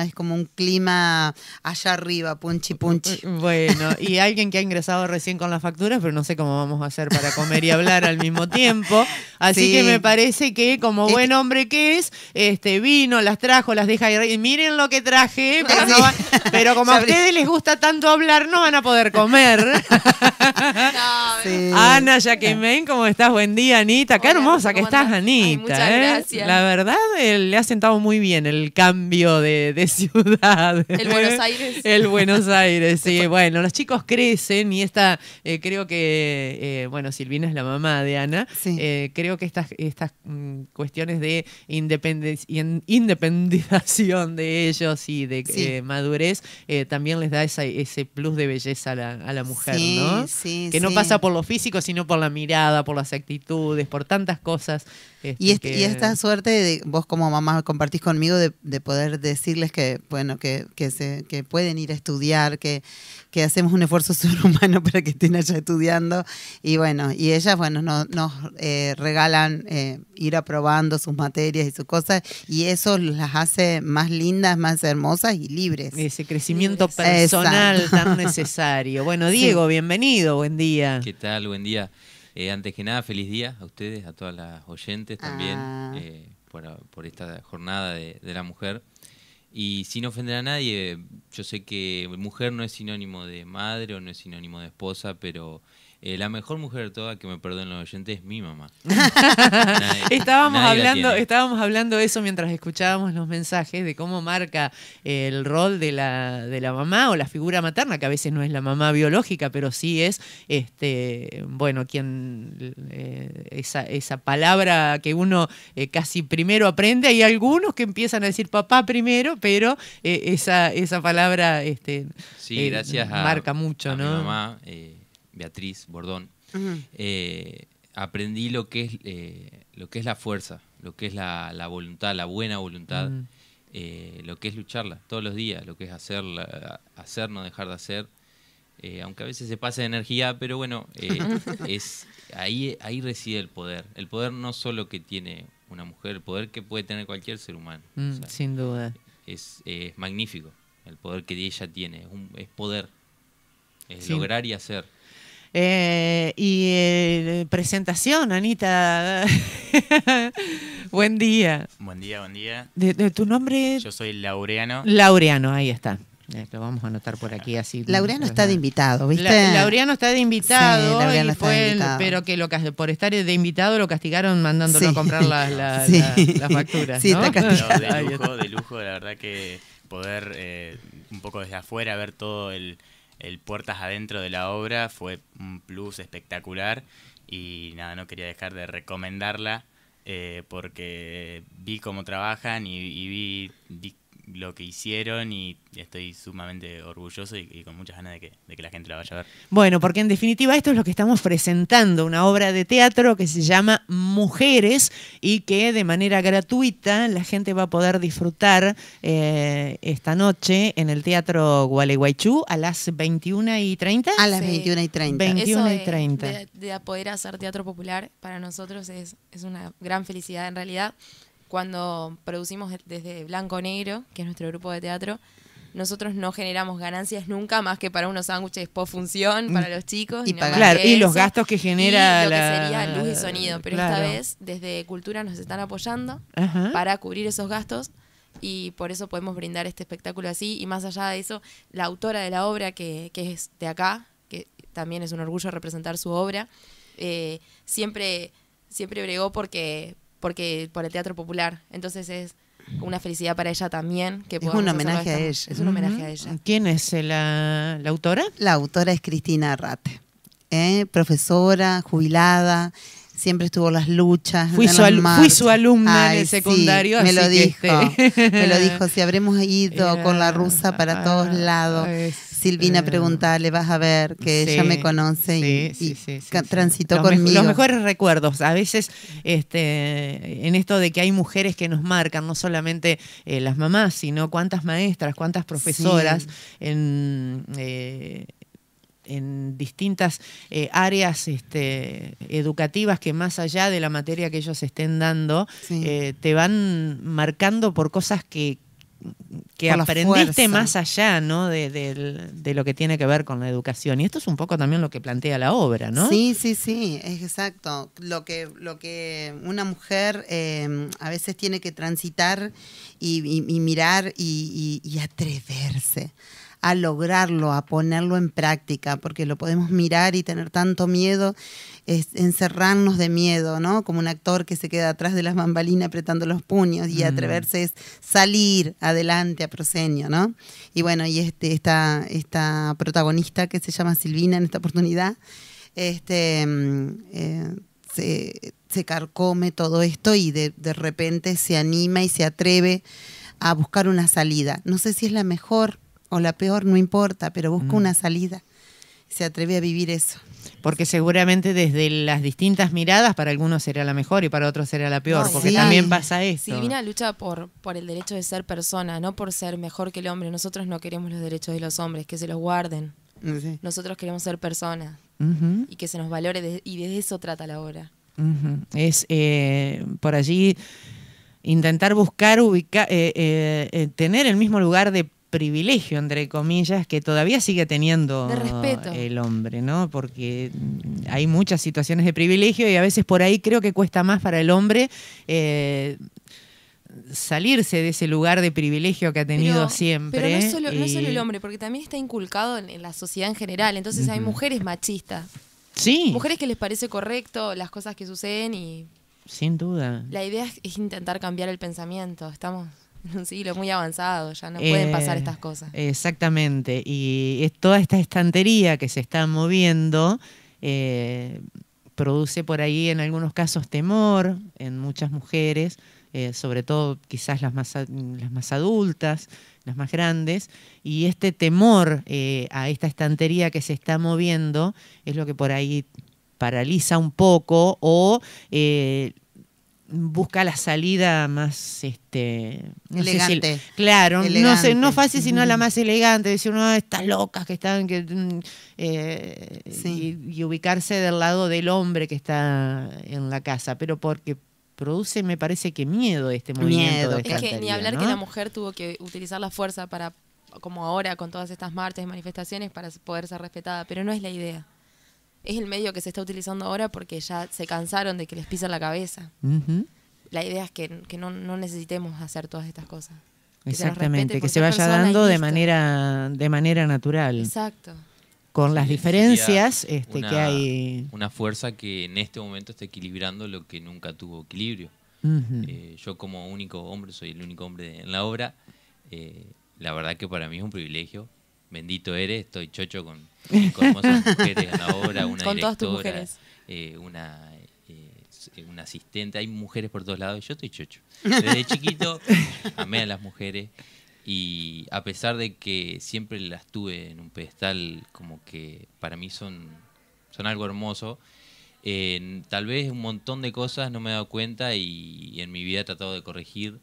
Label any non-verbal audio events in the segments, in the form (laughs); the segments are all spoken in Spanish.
es como un clima allá arriba, punchi punchi. Eh, bueno, y (laughs) alguien que ha ingresado recién con las facturas, pero no sé cómo vamos a hacer para comer y hablar al mismo tiempo. Así que me parece que como buen hombre que es, este vino, las trajo, las deja y miren lo que traje, eh, pero, como (laughs) a ustedes les gusta tanto hablar, no van a poder comer. (laughs) Ana Jaquemen, ¿cómo estás? Buen día, Anita. Qué hermosa que estás, Anita. ¿eh? La verdad, le ha sentado muy bien el cambio de, de, ciudad. El (laughs) Buenos Aires. El Buenos Aires, sí. (laughs) bueno, los chicos crecen y esta, eh, creo que, eh, bueno, Silvina es la mamá de Ana. Eh, creo que estas, estas mm, cuestiones de independización de ellos y de madurez también les da esa, ese plus de belleza a la, mujer, sí, ¿no? Sí, que no pasa por lo físico, sino por la mirada, por las actitudes, por tantas cosas. Este, y, esta suerte de vos como mamá compartís conmigo de, de poder decirle que, bueno, que, que, se, que pueden ir a estudiar, que, que hacemos un esfuerzo (laughs) sobrehumano para que estén allá estudiando. Y bueno, y ellas, bueno, nos eh, regalan eh, ir aprobando sus materias y sus cosas, y eso las hace más lindas, más hermosas y libres. Ese crecimiento personal tan necesario. Bueno, (laughs) Diego, bienvenido, buen día. ¿Qué tal? Buen día. Eh, antes que nada, feliz día a ustedes, a todas las oyentes también, ah. por, esta jornada de, la mujer. Y sin ofender a nadie, yo sé que mujer no es sinónimo de madre o no es sinónimo de esposa, pero eh, la mejor mujer de todas, que me perdonen los oyentes, es mi mamá. (laughs) estábamos, hablando, estábamos hablando eso mientras escuchábamos los mensajes de cómo marca eh, el rol de la, de la mamá o la figura materna, que a veces no es la mamá biológica, pero sí es, este, bueno, quien eh, esa, esa, palabra que uno casi primero aprende. Hay algunos que empiezan a decir papá primero, pero esa, esa palabra este, sí, gracias a, marca mucho, mamá, Beatriz Bordón, eh, aprendí lo que, es, eh, lo que es la fuerza, lo que es la, voluntad, la buena voluntad, eh, lo que es lucharla todos los días, lo que es hacer, hacer no dejar de hacer. aunque a veces se pase de energía, pero bueno, (laughs) es, ahí, ahí reside el poder. El poder no solo que tiene una mujer, el poder que puede tener cualquier ser humano. Mm, sin duda. Es, magnífico el poder que ella tiene, es, es poder, es lograr y hacer. Eh, y eh, presentación, Anita. (laughs) buen día. Buen día, buen día. De, ¿Tu nombre? Yo soy Laureano. Laureano, ahí está. Eh, lo vamos a anotar por aquí así. Laureano está de invitado, ¿viste? Laureano está de invitado, y de invitado. pero que lo, por estar de invitado lo castigaron mandándolo a comprar (laughs) las facturas. Sí, está castigado. de lujo, de lujo, la verdad que poder un poco desde afuera ver todo el, el puertas adentro de la obra fue un plus espectacular y nada, no quería dejar de recomendarla eh, porque vi cómo trabajan y, y vi, vi lo que hicieron y estoy sumamente orgulloso y, con muchas ganas de que, la gente la vaya a ver. Bueno, porque en definitiva esto es lo que estamos presentando, una obra de teatro que se llama Mujeres y que de manera gratuita la gente va a poder disfrutar eh, esta noche en el Teatro Gualeguaychú a las 21 y 30. A las 21 y 30. 21 y 30. De, poder hacer teatro popular para nosotros es, es una gran felicidad en realidad cuando producimos e-, desde Blanco Negro, que es nuestro grupo de teatro, nosotros no generamos ganancias nunca más que para unos sándwiches post función para mm. los chicos. Y, claro, los gastos que genera. lo la... que sería luz y sonido. Pero esta vez, desde Cultura nos están apoyando para cubrir esos gastos y por eso podemos brindar este espectáculo así. Y más allá de eso, la autora de la obra, que, es de acá, que también es un orgullo representar su obra, eh, siempre, siempre bregó porque porque por el teatro popular. Entonces es una felicidad para ella también. Que es un homenaje a ella. Es ella. ¿Quién es la, autora? La autora es Cristina Arrate, ¿eh? profesora, jubilada. Siempre estuvo las luchas. Fui, su, fui su, alumna de en secundario. me lo dijo. Este- me lo dijo. Si habremos ido con la rusa para (laughs) ah, todos lados. Sí. Silvina, eh, le vas a ver que ella me conoce y, transitó conmigo. los mejores recuerdos. A veces, este, en esto de que hay mujeres que nos marcan, no solamente eh, las mamás, sino cuántas maestras, cuántas profesoras eh, en. distintas eh, áreas este, educativas que más allá de la materia que ellos estén dando, te van marcando por cosas que, que aprendiste más allá De, lo que tiene que ver con la educación. Y esto es un poco también lo que plantea la obra, ¿no? Sí, sí, sí, es exacto. Lo que, lo que una mujer em, a veces tiene que transitar y, mirar y atreverse a lograrlo, a ponerlo en práctica, porque lo podemos mirar y tener tanto miedo, es encerrarnos de miedo, ¿no? Como un actor que se queda atrás de las bambalinas apretando los puños y mm. atreverse es salir adelante a prosenio, ¿no? Y bueno, y este, esta, esta protagonista que se llama Silvina en esta oportunidad, este, mm, eh, se, carcome todo esto y de, de repente se anima y se atreve a buscar una salida. No sé si es la mejor, o la peor, no importa, pero busca mm. una salida. Se atreve a vivir eso. Porque seguramente desde las distintas miradas, para algunos será la mejor y para otros será la peor, porque también pasa esto. Divina lucha por, por el derecho de ser persona, no por ser mejor que el hombre. Nosotros no queremos los derechos de los hombres, que se los guarden. Nosotros queremos ser personas y que se nos valore, y de eso trata la obra. Es eh, por allí intentar buscar ubicar, eh, eh, tener el mismo lugar de privilegio, entre comillas, que todavía sigue teniendo el hombre, ¿no? Porque mm, hay muchas situaciones de privilegio y a veces por ahí creo que cuesta más para el hombre eh, salirse de ese lugar de privilegio que ha tenido siempre. Pero no solo, el eh, hombre, porque también está inculcado en, la sociedad en general, entonces hay mujeres machistas. Sí. Mujeres que les parece correcto las cosas que suceden y... Sin duda. La idea es intentar cambiar el pensamiento, ¿estamos? (laughs) un siglo muy avanzado, ya no pueden pasar estas eh, cosas. Exactamente, y toda esta estantería que se está moviendo eh, produce por ahí en algunos casos temor en muchas mujeres, eh, sobre todo quizás las más, las más adultas, las más grandes, y este temor a esta estantería que se está moviendo es lo que por ahí paraliza un poco o busca la salida más este elegante. claro, no no fácil, sino la más elegante, decir no, estas locas que están que mm, eh, y, ubicarse del lado del hombre que está en la casa, pero porque produce me parece que miedo este movimiento miedo. es que ni hablar que la mujer tuvo que utilizar la fuerza para como ahora con todas estas marchas y manifestaciones para poder ser respetada, pero no es la idea es el medio que se está utilizando ahora porque ya se cansaron de que les pisan la cabeza. La idea es que, no, necesitemos hacer todas estas cosas. Exactamente, que se vaya dando de manera, de manera natural. Exacto. Con las diferencias este, que hay. Una fuerza que en este momento está equilibrando lo que nunca tuvo equilibrio. Eh, yo como único hombre, soy el único hombre en la obra. Eh, la verdad que para mí es un privilegio bendito eres, estoy chocho con, cinco hermosas (laughs) mujeres ahora, una directora, eh, eh, una asistente, hay mujeres por todos lados y yo estoy chocho. Desde chiquito (laughs) amé a las mujeres y a pesar de que siempre las tuve en un pedestal, como que para mí son, son algo hermoso, tal vez un montón de cosas no me he dado cuenta y, en mi vida he tratado de corregir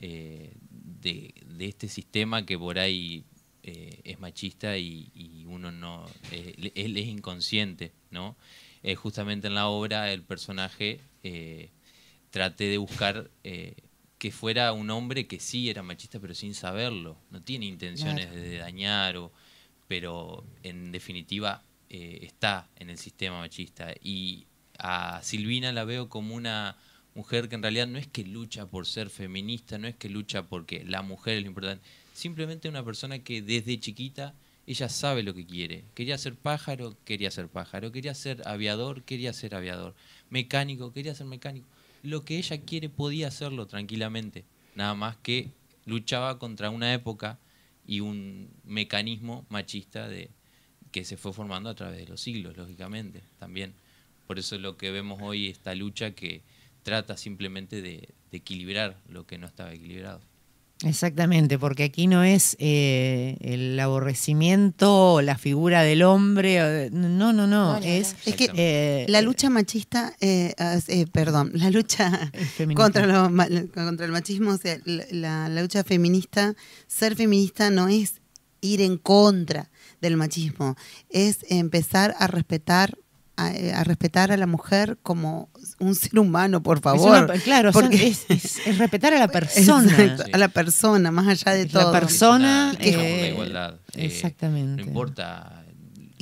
eh, de este sistema que por ahí eh, es machista y, uno no, él es inconsciente, ¿no? Eh, justamente en la obra el personaje eh, traté de buscar que fuera un hombre que sí era machista pero sin saberlo, no tiene intenciones de dañar, o, pero en definitiva está en el sistema machista. Y a Silvina la veo como una mujer que en realidad no es que lucha por ser feminista, no es que lucha porque la mujer es lo importante, simplemente una persona que desde chiquita ella sabe lo que quiere. Quería ser pájaro, quería ser pájaro. Quería ser aviador, quería ser aviador. Mecánico, quería ser mecánico. Lo que ella quiere podía hacerlo tranquilamente. Nada más que luchaba contra una época y un mecanismo machista de, que se fue formando a través de los siglos, lógicamente, también. Por eso lo que vemos hoy, esta lucha que trata simplemente de equilibrar lo que no estaba equilibrado. Exactamente, porque aquí no es eh, el aborrecimiento o la figura del hombre, no, no, no, es, es que eh, la lucha machista, eh, perdón, la lucha (laughs) contra, contra, el machismo, la, lucha feminista, ser feminista no es ir en contra del machismo, es empezar a respetar a, respetar a la mujer como un ser humano, por favor. claro, porque es, respetar a la (laughs) persona. A la persona, más allá de todo. La persona. Eh, igualdad. Eh, exactamente. No importa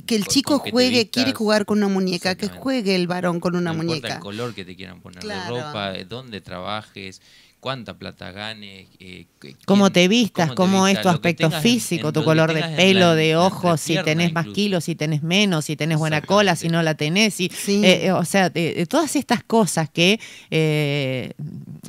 que el chico juegue, quiere jugar con una muñeca, que juegue el varón con una muñeca. Importa el color que te quieran poner la de ropa, eh, dónde trabajes, cuánta plata ganes. Eh, cómo te vistas, cómo, es tu aspecto físico, tu color de pelo, de ojos, si tenés más kilos, si tenés menos, si tenés buena cola, si no la tenés. Si, eh, eh, o sea, todas estas cosas que eh,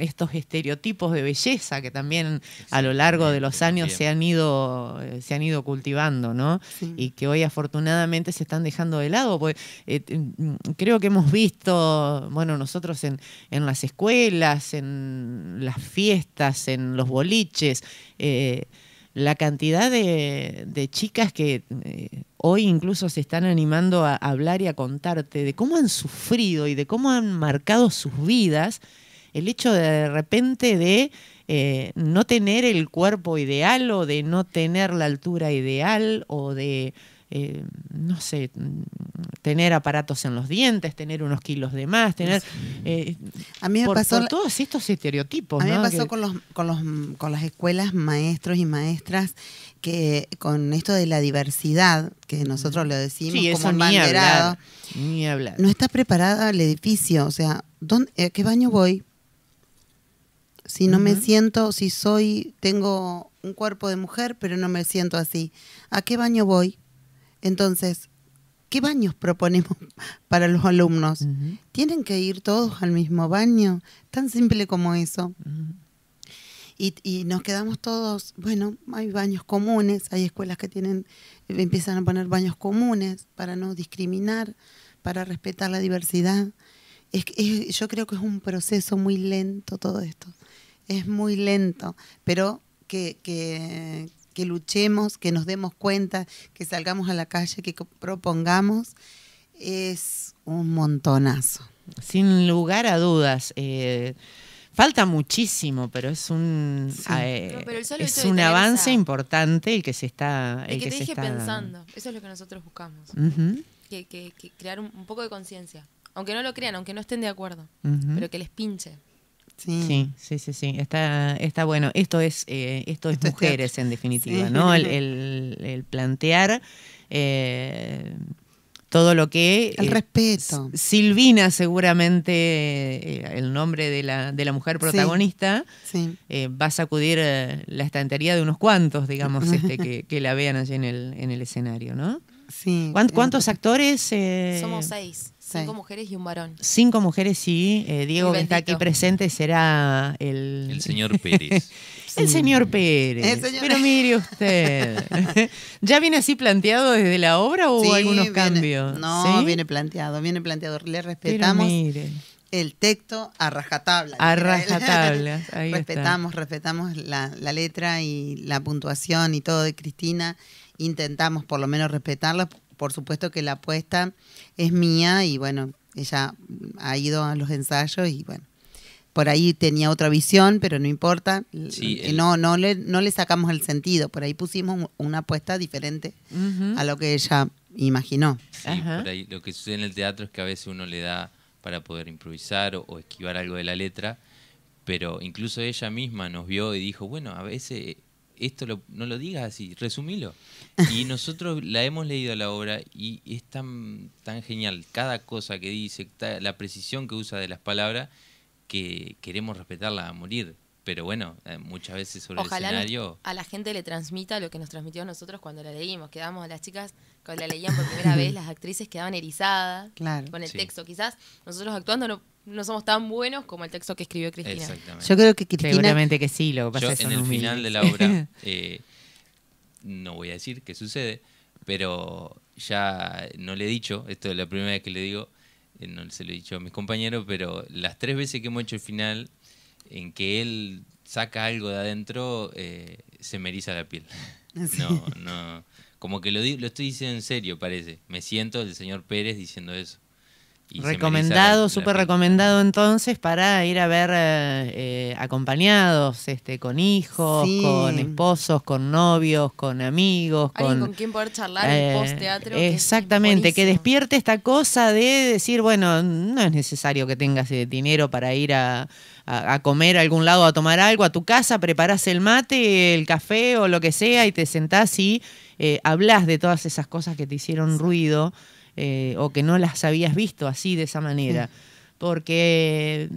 estos estereotipos de belleza que también a lo largo de los años se han ido, eh, se han ido cultivando, ¿no? Y que hoy afortunadamente se están dejando de lado. Pues, eh, mm, creo que hemos visto, bueno, nosotros en, en las escuelas, en las fiestas, en los boliches, eh, la cantidad de, chicas que hoy incluso se están animando a hablar y a contarte de cómo han sufrido y de cómo han marcado sus vidas el hecho de de repente de eh, no tener el cuerpo ideal o de no tener la altura ideal o de, eh, no sé, tener aparatos en los dientes, tener unos kilos de más, tener... Eh, a mí me pasó, por todos estos estereotipos. A mí me pasó con, los, con, los, con las escuelas, maestros y maestras que con esto de la diversidad, que nosotros lo decimos como ni ni hablar. no está preparada el edificio. O sea, ¿dónde, ¿a qué baño voy? si no me siento, si soy, tengo un cuerpo de mujer, pero no me siento así, ¿a qué baño voy? Entonces, ¿qué baños proponemos (laughs) para los alumnos? ¿Tienen que ir todos al mismo baño? Tan simple como eso. y, y, nos quedamos todos, bueno, hay baños comunes, hay escuelas que tienen, empiezan a poner baños comunes para no discriminar, para respetar la diversidad. Es, yo creo que es un proceso muy lento todo esto es muy lento, pero que, luchemos, que nos demos cuenta, que salgamos a la calle, que propongamos, es un montonazo. Sin lugar a dudas. Eh, falta muchísimo, pero es un ah, eh, es un avance importante el que se está el, que, pensando. Eso es lo que nosotros buscamos. que, que, crear un, poco de conciencia, aunque no lo crean, aunque no estén de acuerdo, pero que les pinche. Sí. sí, sí, sí, Está, está bueno. Esto es, eh, esto es este mujeres en definitiva, ¿no? El, (laughs) plantear eh, todo lo que... El eh, respeto. Silvina, seguramente el nombre de la, de la mujer protagonista, va a sacudir la estantería de unos cuantos, digamos, (laughs) este, que, la vean allí en el, en el escenario, ¿no? Sí. ¿Cuántos actores? Somos seis. Cinco mujeres y un varón. Cinco mujeres sí eh, Diego, que está aquí presente, será el... El señor Pérez. (laughs) el señor Pérez. Pero mire usted. (laughs) ¿Ya viene así planteado desde la obra o hubo algunos cambios? No, viene planteado, viene planteado. Le respetamos. el texto a rajatabla. A rajatabla. (laughs) respetamos, respetamos la, la, letra y la puntuación y todo de Cristina. Intentamos por lo menos respetarla por supuesto que la apuesta es mía y bueno, ella ha ido a los ensayos y bueno, por ahí tenía otra visión, pero no importa. Eh, no, no le, no le sacamos el sentido. Por ahí pusimos una apuesta diferente a lo que ella imaginó. por ahí lo que sucede en el teatro es que a veces uno le da para poder improvisar o esquivar algo de la letra, pero incluso ella misma nos vio y dijo, bueno, a veces esto no lo digas así, resumilo. Y (laughs) nosotros la hemos leído a la obra y es tan, tan genial cada cosa que dice, la precisión que usa de las palabras, que queremos respetarla a morir. Pero bueno, eh, muchas veces sobre el escenario. A la gente le transmita lo que nos transmitió a nosotros cuando la leímos. Quedamos a las chicas, cuando la leían por primera (laughs) vez, las actrices quedaban erizadas con el texto. Quizás nosotros actuando no no somos tan buenos como el texto que escribió Cristina. Yo creo que Cristina... Seguramente que sí, lo que pasa Yo, en el final de la obra, (laughs) eh, no voy a decir qué sucede, pero ya no le he dicho, esto es la primera vez que le digo, eh, no se lo he dicho a mis compañeros, pero las tres veces que hemos hecho el final, en que él saca algo de adentro, eh, se me eriza la piel. (laughs) No, no. Como que lo, lo estoy diciendo en serio, parece. Me siento el señor Pérez diciendo eso recomendado, súper recomendado entonces para ir a ver eh, eh, acompañados, este, con hijos, con esposos, con novios, con amigos, con, con quien poder charlar en eh, post teatro. Exactamente, que, despierte esta cosa de decir, bueno, no es necesario que tengas dinero para ir a, comer a algún lado, a tomar algo, a tu casa, preparas el mate, el café o lo que sea y te sentás y hablas de todas esas cosas que te hicieron ruido. Eh, o que no las habías visto así de esa manera. Porque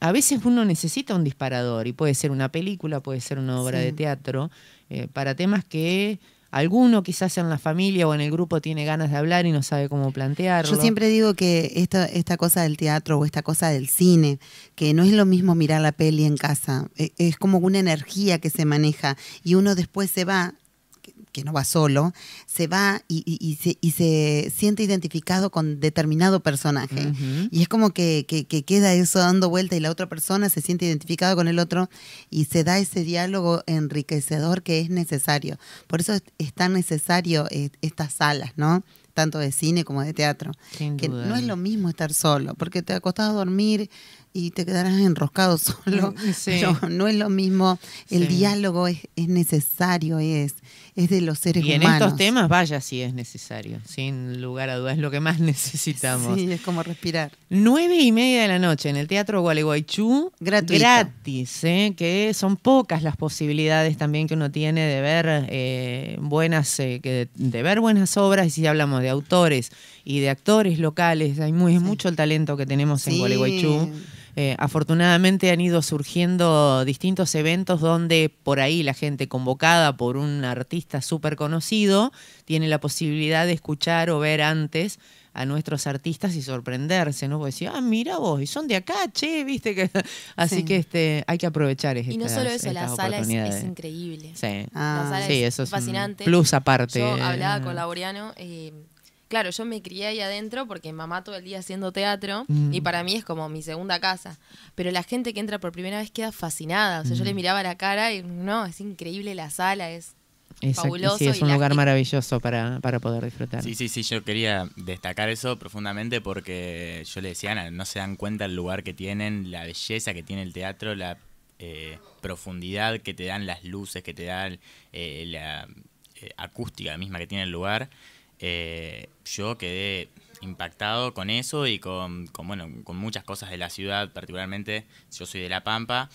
a veces uno necesita un disparador y puede ser una película, puede ser una obra de teatro, eh, para temas que alguno quizás en la familia o en el grupo tiene ganas de hablar y no sabe cómo plantearlo. Yo siempre digo que esta, esta cosa del teatro o esta cosa del cine, que no es lo mismo mirar la peli en casa, e, es como una energía que se maneja y uno después se va que no va solo, se va y, se, siente identificado con determinado personaje. Y es como que, queda eso dando vuelta y la otra persona se siente identificada con el otro y se da ese diálogo enriquecedor que es necesario. Por eso es, tan necesario eh, estas salas, ¿no? tanto de cine como de teatro. que no es lo mismo estar solo, porque te ha costado dormir, y te quedarás enroscado (laughs) solo. Mm, no, es lo mismo. El diálogo es, necesario, es, es de los seres humanos. Y en estos temas, vaya, si es necesario, sin lugar a dudas, es lo que más (laughs) necesitamos. Sí, es como respirar. Nueve y media de la noche en el Teatro Gualeguaychú. Gratis, ¿eh? que son pocas las posibilidades también que uno tiene de ver eh, buenas, eh, que de, ver buenas obras, y si hablamos de autores y de actores locales, hay muy, mucho el talento que tenemos en Gualeguaychú. Eh, afortunadamente han ido surgiendo distintos eventos donde por ahí la gente convocada por un artista súper conocido tiene la posibilidad de escuchar o ver antes a nuestros artistas y sorprenderse, ¿no? Porque decir, ah, mira vos, y son de acá, che, viste que. (laughs) Así que este, hay que aprovechar estas, Y no solo eso, la sala es, increíble. Sí, la sala es eso es fascinante. plus aparte. Yo eh, hablaba eh. con Laureano. Eh, claro, yo me crié ahí adentro porque mamá todo el día haciendo teatro y mm. para mí es como mi segunda casa. Pero la gente que entra por primera vez queda fascinada. O sea, yo le mm. miraba la cara y no, es increíble la sala, es fabuloso. es un lugar maravilloso para, para, poder disfrutar. Sí, sí, sí, yo quería destacar eso profundamente porque yo le decía, no se dan cuenta el lugar que tienen, la belleza que tiene el teatro, la eh, profundidad que te dan las luces, que te dan eh, la eh, acústica misma que tiene el lugar. Eh, yo quedé impactado con eso y con, bueno, con muchas cosas de la ciudad, particularmente yo soy de La Pampa.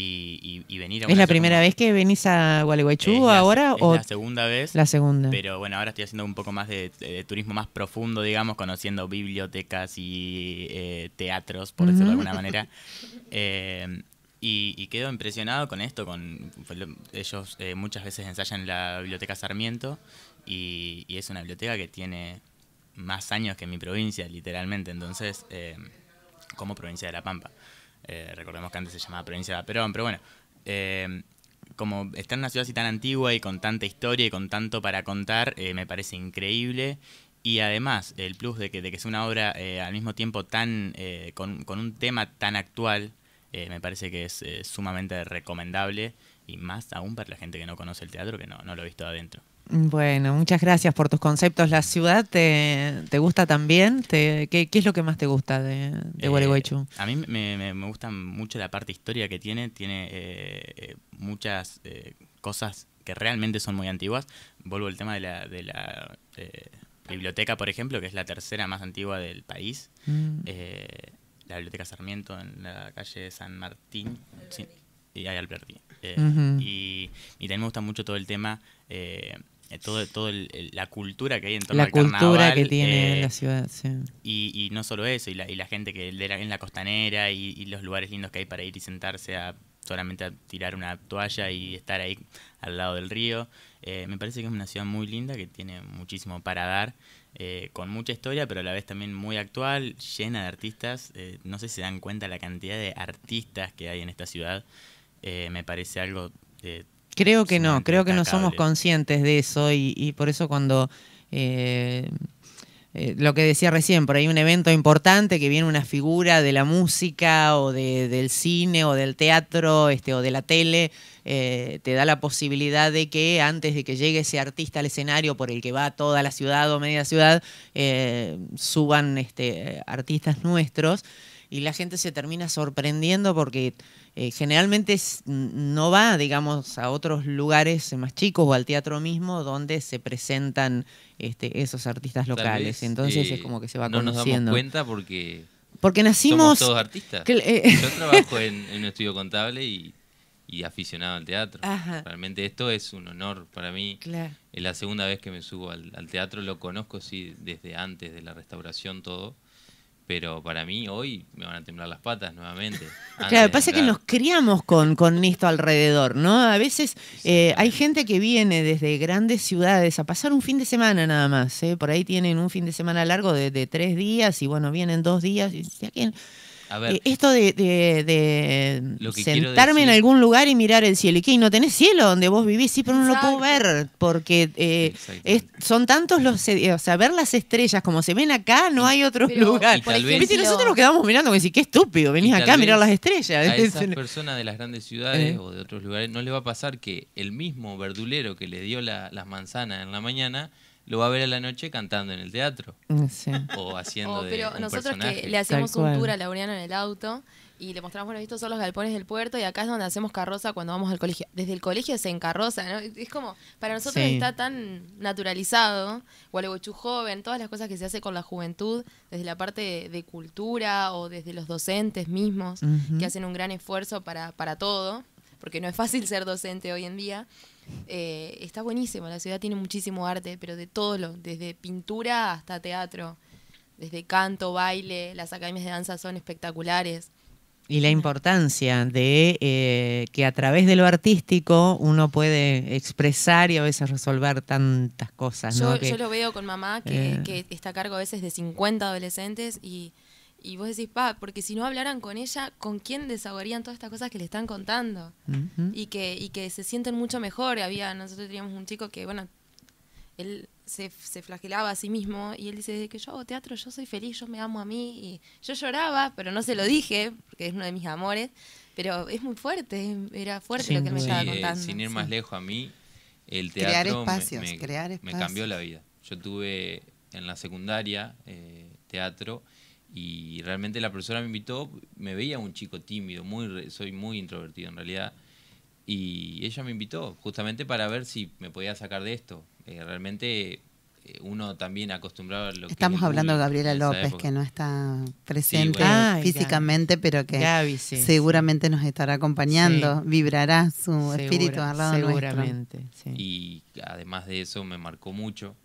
Y, venir a ¿Es la primera vez que venís a Gualeguaychú ahora? Es o... la segunda vez. La segunda. Pero bueno, ahora estoy haciendo un poco más de, turismo más profundo, digamos, conociendo bibliotecas y eh, teatros, por decirlo de alguna manera. Eh, y, quedo impresionado con esto, con ellos muchas veces ensayan la Biblioteca Sarmiento y, es una biblioteca que tiene más años que mi provincia, literalmente, entonces, eh, como provincia de La Pampa. Eh, recordemos que antes se llamaba provincia de Perón, pero bueno, eh, como estar en una ciudad así tan antigua y con tanta historia y con tanto para contar, me parece increíble. Y además, el plus de que, de que sea una obra al mismo tiempo tan con, con, un tema tan actual, me parece que es sumamente recomendable y más aún para la gente que no conoce el teatro, que no, no lo ha visto adentro. Bueno, muchas gracias por tus conceptos. ¿La ciudad te, gusta también? qué, es lo que más te gusta de, de eh, a mí me, gusta mucho la parte historia que tiene. Tiene eh, eh, muchas cosas que realmente son muy antiguas. Vuelvo al tema de la, biblioteca, por ejemplo, que es la tercera más antigua del país. Mm. la biblioteca Sarmiento en la calle San Martín. y hay y, también me gusta mucho todo el tema eh, todo, todo la cultura que hay en torno la cultura que tiene eh, la ciudad sí. y, no solo eso y la, y la gente que de en la costanera y, los lugares lindos que hay para ir y sentarse a solamente a tirar una toalla y estar ahí al lado del río eh, me parece que es una ciudad muy linda que tiene muchísimo para dar con mucha historia, pero a la vez también muy actual, llena de artistas. no sé si se dan cuenta la cantidad de artistas que hay en esta ciudad. me parece algo Creo que no, creo que no somos conscientes de eso y, por eso cuando... Eh, eh, lo que decía recién, por ahí un evento importante que viene una figura de la música o del cine o del teatro este, o de la tele, eh, te da la posibilidad de que antes de que llegue ese artista al escenario por el que va toda la ciudad o media ciudad, suban este, artistas nuestros y la gente se termina sorprendiendo porque eh, generalmente no va, digamos, a otros lugares más chicos o al teatro mismo donde se presentan este, esos artistas locales. Entonces eh, es como que se va conociendo. No nos damos cuenta porque... Porque nacimos... Somos todos artistas. Eh, Yo (laughs) trabajo en, un estudio contable y, aficionado al teatro. Realmente esto es un honor para mí. Es la segunda vez que me subo al, teatro. Lo conozco, sí, desde antes de la restauración todo pero para mí hoy me van a temblar las patas nuevamente. (laughs) Claro, pasa que nos criamos con, con esto alrededor, ¿no? A veces eh, hay gente que viene desde grandes ciudades a pasar un fin de semana nada más, ¿eh? por ahí tienen un fin de semana largo de, tres días y bueno, vienen dos días y, y eh, esto de, sentarme en algún lugar y mirar el cielo. ¿Y qué? no tenés cielo donde vos vivís? Sí, pero no lo puedo ver porque eh, son tantos los... Eh, o sea, ver las estrellas como se ven acá, no hay otro lugar. nosotros nos quedamos mirando que sí, qué estúpido, venís acá a mirar las estrellas. A esas (laughs) personas de las grandes ciudades o de otros lugares no le va a pasar que el mismo verdulero que le dio las manzanas en la mañana lo va a ver a la noche cantando en el teatro. Mm, sí. O haciendo oh, Pero nosotros que le hacemos cultura un a Laureano en el auto y le mostramos, bueno, estos son los galpones del puerto y acá es donde hacemos carroza cuando vamos al colegio. Desde el colegio se encarroza, ¿no? Es como, para nosotros está tan naturalizado, Gualeguaychú joven, todas las cosas que se hace con la juventud, desde la parte de, cultura o desde los docentes mismos, que hacen un gran esfuerzo para, para todo, porque no es fácil ser docente hoy en día. Eh, está buenísimo, la ciudad tiene muchísimo arte, pero de todo desde pintura hasta teatro, desde canto, baile, las academias de danza son espectaculares. Y la importancia de eh, que a través de lo artístico uno puede expresar y a veces resolver tantas cosas. Yo, lo veo con mamá que, eh. que está a cargo a veces de 50 adolescentes y y vos decís, pa, porque si no hablaran con ella, ¿con quién desahogarían todas estas cosas que le están contando? y, que, y que se sienten mucho mejor. Había, nosotros teníamos un chico que, bueno, él se, flagelaba a sí mismo y él dice, que yo hago teatro, yo soy feliz, yo me amo a mí. Y yo lloraba, pero no se lo dije, porque es uno de mis amores. Pero es muy fuerte, era fuerte lo que él me estaba contando. sin ir más lejos a mí, el teatro crear me, crear espacios. me cambió la vida. Yo tuve en la secundaria eh, teatro y realmente la profesora me invitó, me veía un chico tímido, muy, soy muy introvertido en realidad, y ella me invitó justamente para ver si me podía sacar de esto. Eh, realmente eh, uno también acostumbrado a lo Estamos hablando de Gabriela López, que no está presente físicamente, pero que seguramente nos estará acompañando, vibrará su espíritu al lado seguramente, Y además de eso me marcó mucho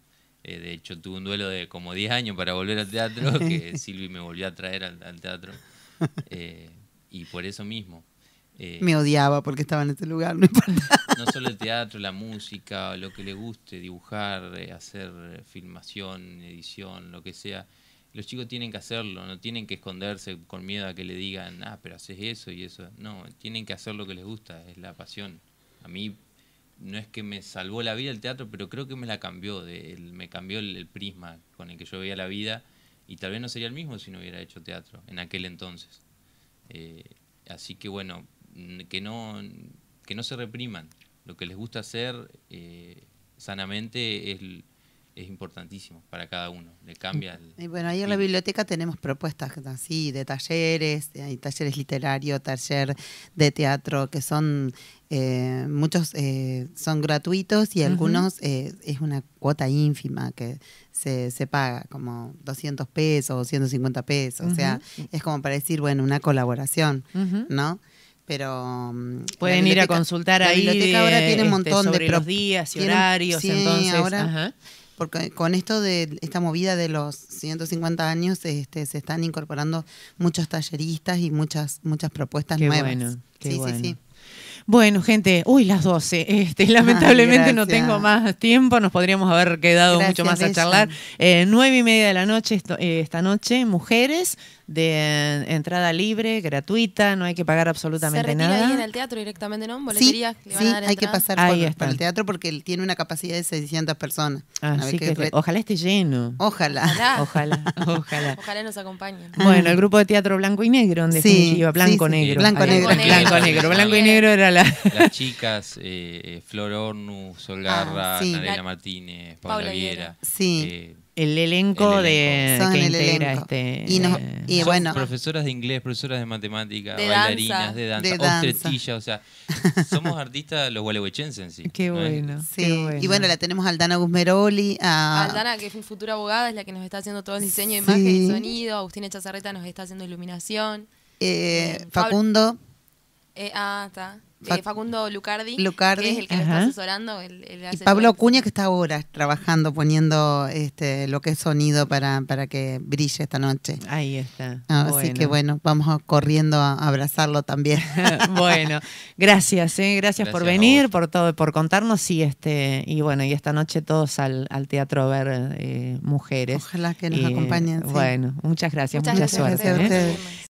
eh, de hecho, tuve un duelo de como 10 años para volver al teatro, (laughs) que Silvi me volvió a traer al, teatro. (laughs) Eh, y por eso mismo. Eh, me odiaba porque estaba en este lugar, no importa. (laughs) No solo el teatro, la música, lo que le guste, dibujar, hacer filmación, edición, lo que sea. Los chicos tienen que hacerlo, no tienen que esconderse con miedo a que le digan, ah, pero haces eso y eso. No, tienen que hacer lo que les gusta, es la pasión. A mí no es que me salvó la vida el teatro, pero creo que me la cambió, me cambió el, prisma con el que yo veía la vida y tal vez no sería el mismo si no hubiera hecho teatro en aquel entonces. Eh, así que bueno, que no, que no se repriman, lo que les gusta hacer eh, sanamente es es importantísimo para cada uno, le cambia. bueno, ahí en la biblioteca tenemos propuestas así de talleres, eh, hay talleres literarios, taller de teatro, que son eh, muchos eh, son gratuitos y algunos es una cuota ínfima que se, se, paga como 200 pesos o 150 pesos, o sea, es como para decir, bueno, una colaboración, ¿no? pero mm, pueden ir a consultar ahí. La tiene un este, montón sobre de los días y horarios, sí, entonces. Ahora, ajá porque con esto de esta movida de los 150 años este, se están incorporando muchos talleristas y muchas, muchas propuestas qué nuevas. Bueno, qué bueno. Bueno, gente, uy, las 12. Este, (laughs) lamentablemente no tengo más tiempo, nos podríamos haber quedado mucho más a charlar. Eh, nueve y media de la noche, eh, esta noche, mujeres, de entrada libre, gratuita, no hay que pagar absolutamente ¿Se nada. ahí en el teatro directamente, no? Sí, hay que pasar por, el teatro porque tiene una capacidad de 600 personas. ojalá esté lleno. Ojalá. Ojalá. Ojalá. (laughs) Ojalá, nos acompañe Bueno, el mm. grupo de teatro blanco y negro, donde definitiva, blanco-negro. blanco-negro. Blanco-negro. y negro era la... Las (laughs) chicas, eh, Flor Ornu, Solgarra, ah, Martínez, Paula, Viera. Sí. Eh, el elenco, de que integra este y, eh, bueno profesoras de inglés profesoras de matemáticas bailarinas de danza, de o sea somos artistas los gualehuechenses en sí qué bueno, sí. bueno. y bueno la tenemos a Aldana Guzmeroli Aldana que es futura abogada es la que nos está haciendo todo el diseño de imagen y sonido agustín Echazarreta nos está haciendo iluminación eh, eh Facundo eh, ah está eh, Facundo Lucardi, es el que está asesorando. y Pablo Cuña que está ahora trabajando, poniendo este, lo que es sonido para, para que brille esta noche. Ahí está. Ah, así que bueno, vamos corriendo a abrazarlo también. (laughs) bueno, gracias, eh, gracias, por venir, por todo, por contarnos y este y bueno y esta noche todos al, teatro ver eh, mujeres. Ojalá que nos acompañen. Bueno, muchas gracias, muchas gracias suerte. Gracias